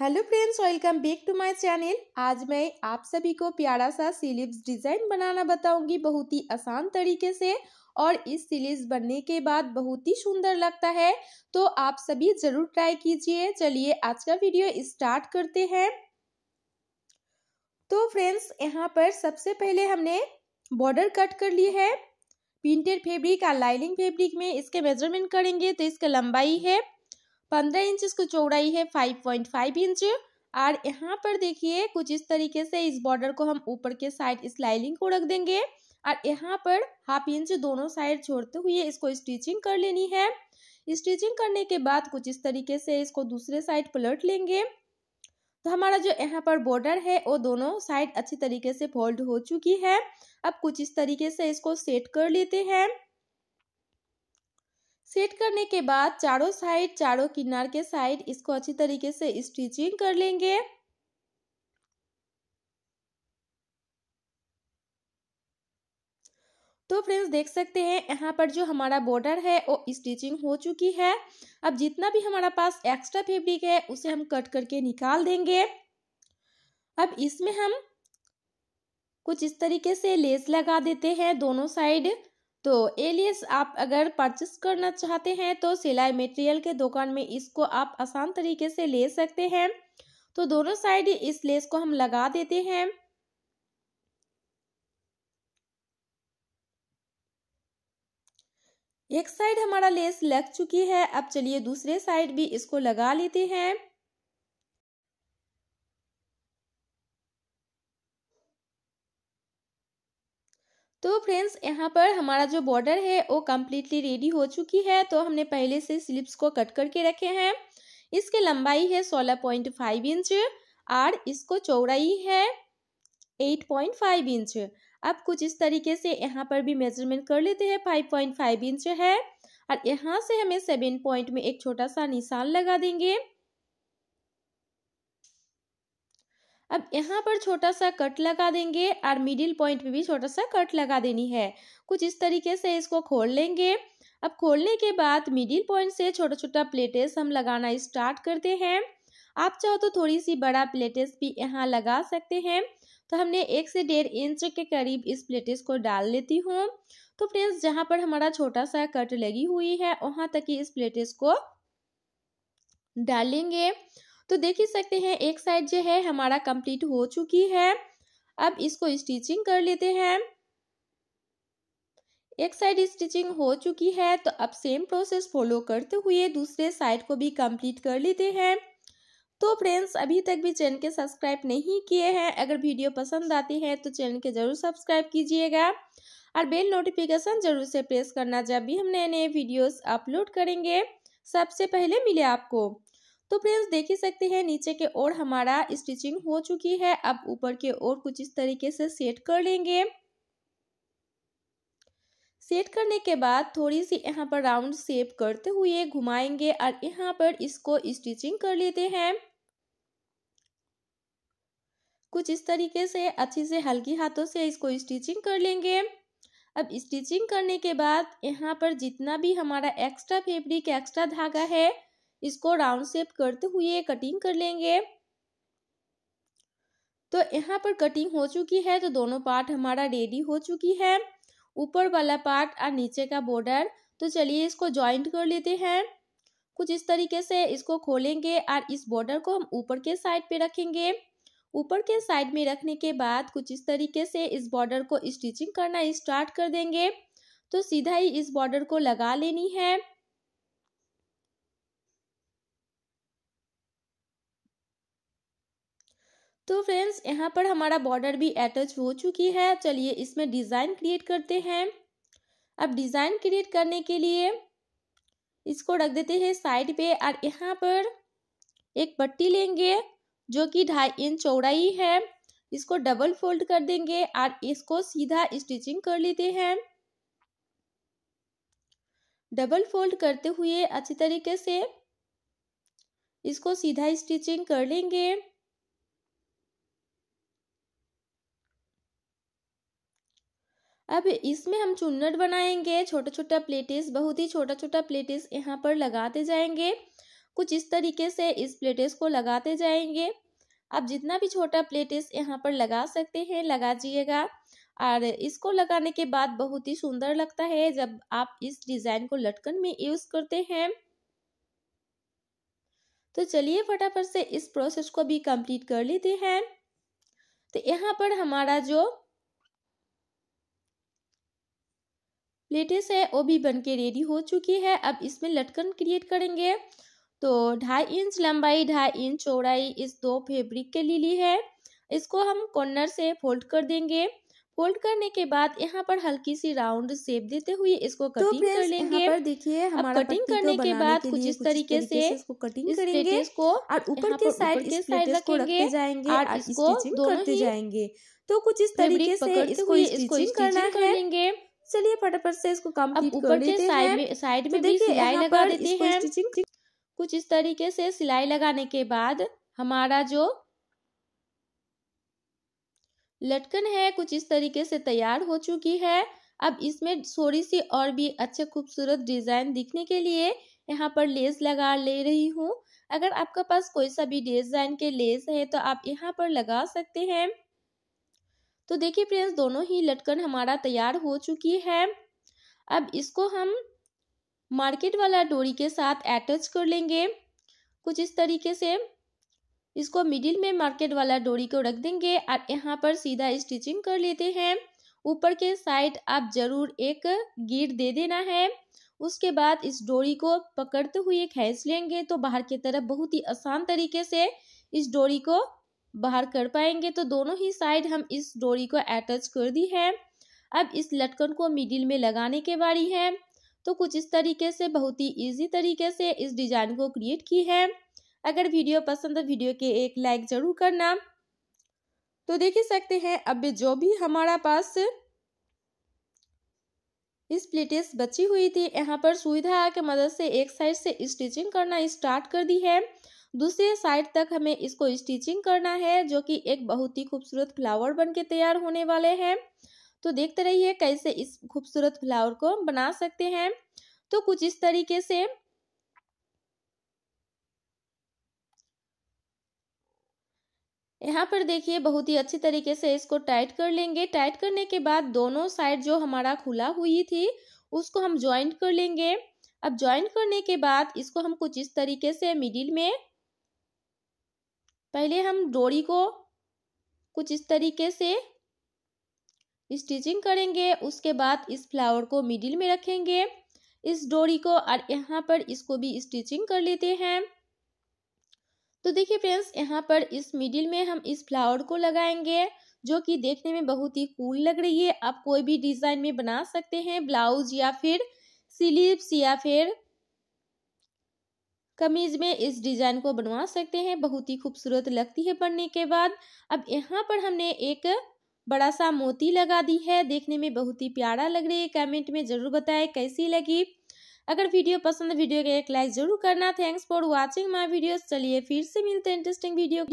hello friends welcome back to my channel आज मैं आप सभी को प्यारा सा सिलिप्स डिज़ाइन बनाना बताऊंगी बहुत ही आसान तरीके से और इस सिलिप्स बनने के बाद बहुत ही सुंदर लगता है तो आप सभी ज़रूर ट्राई कीजिए चलिए आज का वीडियो स्टार्ट करते हैं तो फ्रेंड्स यहाँ पर सबसे पहले हमने बॉर्डर कट कर ली है प्रिंटेड फेब्रिक और लाइनिंग फेब्रिक में इसके मेजरमेंट करेंगे तो इसका लंबाई है पंद्रह इंच इसको चौड़ाई है फाइव पॉइंट फाइव इंच और यहाँ पर देखिए कुछ इस तरीके से इस बॉर्डर को हम ऊपर के साइड इस लाइनिंग को रख देंगे और यहाँ पर हाफ इंच दोनों साइड छोड़ते हुए इसको स्टिचिंग कर लेनी है स्टिचिंग करने के बाद कुछ इस तरीके से इसको दूसरे साइड पलट लेंगे तो हमारा जो यहाँ पर बॉर्डर है वो दोनों साइड अच्छी तरीके से फोल्ड हो चुकी है अब कुछ इस तरीके से इसको सेट कर लेते हैं सेट करने के बाद चारों साइड चारों किनार के साइड इसको अच्छी तरीके से स्टिचिंग कर लेंगे तो फ्रेंड्स देख सकते हैं यहाँ पर जो हमारा बॉर्डर है वो स्टिचिंग हो चुकी है अब जितना भी हमारा पास एक्स्ट्रा फैब्रिक है उसे हम कट करके निकाल देंगे अब इसमें हम कुछ इस तरीके से लेस लगा देते हैं दोनों साइड तो एलियस आप अगर परचेस करना चाहते हैं तो सिलाई मटेरियल के दुकान में इसको आप आसान तरीके से ले सकते हैं तो दोनों साइड इस लेस को हम लगा देते हैं एक साइड हमारा लेस लग चुकी है अब चलिए दूसरे साइड भी इसको लगा लेते हैं तो फ्रेंड्स यहाँ पर हमारा जो बॉर्डर है वो कम्प्लीटली रेडी हो चुकी है तो हमने पहले से स्लिप्स को कट करके रखे हैं इसके लंबाई है सोलह पॉइंट फाइव इंच और इसको चौड़ाई है एट पॉइंट फाइव इंच अब कुछ इस तरीके से यहाँ पर भी मेजरमेंट कर लेते हैं फाइव पॉइंट फाइव इंच है और यहाँ से हमें सेवन पॉइंट में एक छोटा सा निशान लगा देंगे अब यहाँ पर छोटा सा कट लगा देंगे और मिडिल पॉइंट पे भी छोटा सा कट लगा देनी है कुछ इस तरीके से इसको खोल लेंगे अब खोलने के बाद मिडिल पॉइंट से छोटा छोटा प्लेटेस हम लगाना स्टार्ट करते हैं आप चाहो तो थोड़ी सी बड़ा प्लेटेस भी यहाँ लगा सकते हैं तो हमने एक से डेढ़ इंच के करीब इस प्लेटेस को डाल लेती हूँ तो फ्रेंड्स जहाँ पर हमारा छोटा सा कट लगी हुई है वहाँ तक ही इस प्लेटेस को डालेंगे तो देख ही सकते हैं एक साइड जो है हमारा कंप्लीट हो चुकी है अब इसको स्टिचिंग कर लेते हैं एक साइड स्टिचिंग हो चुकी है तो अब सेम प्रोसेस फॉलो करते हुए दूसरे साइड को भी कंप्लीट कर लेते हैं तो फ्रेंड्स अभी तक भी चैनल के सब्सक्राइब नहीं किए हैं अगर वीडियो पसंद आती है तो चैनल के जरूर सब्सक्राइब कीजिएगा और बेल नोटिफिकेशन जरूर से प्रेस करना जब भी हम नए नए वीडियोस अपलोड करेंगे सबसे पहले मिले आपको तो फ्रेंड्स देख ही सकते हैं नीचे के ओर हमारा स्टिचिंग हो चुकी है अब ऊपर के ओर कुछ इस तरीके से सेट कर लेंगे सेट करने के बाद थोड़ी सी यहाँ पर राउंड शेप करते हुए घुमाएंगे और यहाँ पर इसको स्टिचिंग कर लेते हैं कुछ इस तरीके से अच्छे से हल्की हाथों से इसको स्टिचिंग कर लेंगे अब स्टिचिंग करने के बाद यहाँ पर जितना भी हमारा एक्स्ट्रा फेब्रिक एक्स्ट्रा धागा है इसको राउंड शेप करते हुए कटिंग कर लेंगे तो यहाँ पर कटिंग हो चुकी है तो दोनों पार्ट हमारा रेडी हो चुकी है ऊपर वाला पार्ट और नीचे का बॉर्डर तो चलिए इसको ज्वाइंट कर लेते हैं कुछ इस तरीके से इसको खोलेंगे और इस बॉर्डर को हम ऊपर के साइड पे रखेंगे ऊपर के साइड में रखने के बाद कुछ इस तरीके से इस बॉर्डर को स्टिचिंग करना स्टार्ट कर देंगे तो सीधा ही इस बॉर्डर को लगा लेनी है तो फ्रेंड्स यहाँ पर हमारा बॉर्डर भी अटैच हो चुकी है चलिए इसमें डिज़ाइन क्रिएट करते हैं अब डिज़ाइन क्रिएट करने के लिए इसको रख देते हैं साइड पे और यहाँ पर एक पट्टी लेंगे जो कि ढाई इंच चौड़ाई है इसको डबल फोल्ड कर देंगे और इसको सीधा स्टिचिंग कर लेते हैं डबल फोल्ड करते हुए अच्छी तरीके से इसको सीधा स्टिचिंग कर लेंगे अब इसमें हम चुन्नट बनाएंगे छोटा छोटा प्लेटिस बहुत ही छोटा छोटा प्लेटिस यहाँ पर लगाते जाएंगे कुछ इस तरीके से इस प्लेटिस को लगाते जाएंगे आप जितना भी छोटा प्लेटिस यहाँ पर लगा सकते हैं लगा लगाजिएगा और इसको लगाने के बाद बहुत ही सुंदर लगता है जब आप इस डिज़ाइन को लटकन में यूज़ करते हैं तो चलिए फटाफट से इस प्रोसेस को भी कंप्लीट कर लेते हैं तो यहाँ पर हमारा जो प्लेटेस है वो भी बनके रेडी हो चुकी है अब इसमें लटकन क्रिएट करेंगे तो ढाई इंच लंबाई ढाई इंच चौड़ाई इस दो फैब्रिक के लिए ली है इसको हम कॉर्नर से फोल्ड कर देंगे फोल्ड करने के बाद यहाँ पर हल्की सी राउंड शेप देते हुए इसको कटिंग तो कर लेंगे देखिए हमारा कटिंग तो करने के बाद कुछ इस तरीके से इसको कटिंग करेंगे इसको और ऊपर के साइड के साइड रखेंगे जाएंगे और इसको दोनों ही जाएंगे तो कुछ इस तरीके से इसको स्टिचिंग करना है चलिए फटाफट से इसको कंप्लीट कर लेते साइड तो में भी सिलाई लगा देते हैं कुछ इस तरीके से सिलाई लगाने के बाद हमारा जो लटकन है कुछ इस तरीके से तैयार हो चुकी है अब इसमें थोड़ी सी और भी अच्छे खूबसूरत डिज़ाइन दिखने के लिए यहाँ पर लेस लगा ले रही हूँ अगर आपके पास कोई सा भी डिज़ाइन के लेस है तो आप यहाँ पर लगा सकते हैं तो देखिए फ्रेंड्स दोनों ही लटकन हमारा तैयार हो चुकी है अब इसको हम मार्केट वाला डोरी के साथ अटैच कर लेंगे कुछ इस तरीके से इसको मिडिल में मार्केट वाला डोरी को रख देंगे और यहाँ पर सीधा स्टिचिंग कर लेते हैं ऊपर के साइड आप जरूर एक गिर दे देना है उसके बाद इस डोरी को पकड़ते हुए खींच लेंगे तो बाहर की तरफ बहुत ही आसान तरीके से इस डोरी को बाहर कर पाएंगे तो दोनों ही साइड हम इस डोरी को अटैच कर दी है अब इस लटकन को मिडिल में लगाने के बारी है तो कुछ इस तरीके से बहुत ही इजी तरीके से इस डिजाइन को क्रिएट की है अगर वीडियो पसंद है वीडियो के एक लाइक जरूर करना तो देख ही सकते हैं अब जो भी हमारा पास इस प्लेटेस बची हुई थी यहाँ पर सुविधा के मदद से एक साइड से स्टिचिंग करना स्टार्ट कर दी है दूसरे साइड तक हमें इसको स्टिचिंग करना है जो कि एक बहुत ही खूबसूरत फ्लावर बन के तैयार होने वाले हैं तो देखते रहिए कैसे इस खूबसूरत फ्लावर को हम बना सकते हैं तो कुछ इस तरीके से यहाँ पर देखिए बहुत ही अच्छी तरीके से इसको टाइट कर लेंगे टाइट करने के बाद दोनों साइड जो हमारा खुला हुई थी उसको हम ज्वाइंट कर लेंगे अब ज्वाइंट करने के बाद इसको हम कुछ इस तरीके से मिडिल में पहले हम डोरी को कुछ इस तरीके से स्टिचिंग करेंगे उसके बाद इस फ्लावर को मिडिल में रखेंगे इस डोरी को और यहाँ पर इसको भी स्टिचिंग कर लेते हैं तो देखिए फ्रेंड्स यहाँ पर इस मिडिल में हम इस फ्लावर को लगाएंगे जो कि देखने में बहुत ही कूल लग रही है आप कोई भी डिज़ाइन में बना सकते हैं ब्लाउज या फिर स्लीव्स या फिर कमीज में इस डिज़ाइन को बनवा सकते हैं बहुत ही खूबसूरत लगती है पढ़ने के बाद अब यहाँ पर हमने एक बड़ा सा मोती लगा दी है देखने में बहुत ही प्यारा लग रही है कमेंट में ज़रूर बताएं कैसी लगी अगर वीडियो पसंद वीडियो के एक लाइक ज़रूर करना thanks for watching my video चलिए फिर से मिलते हैं इंटरेस्टिंग वीडियो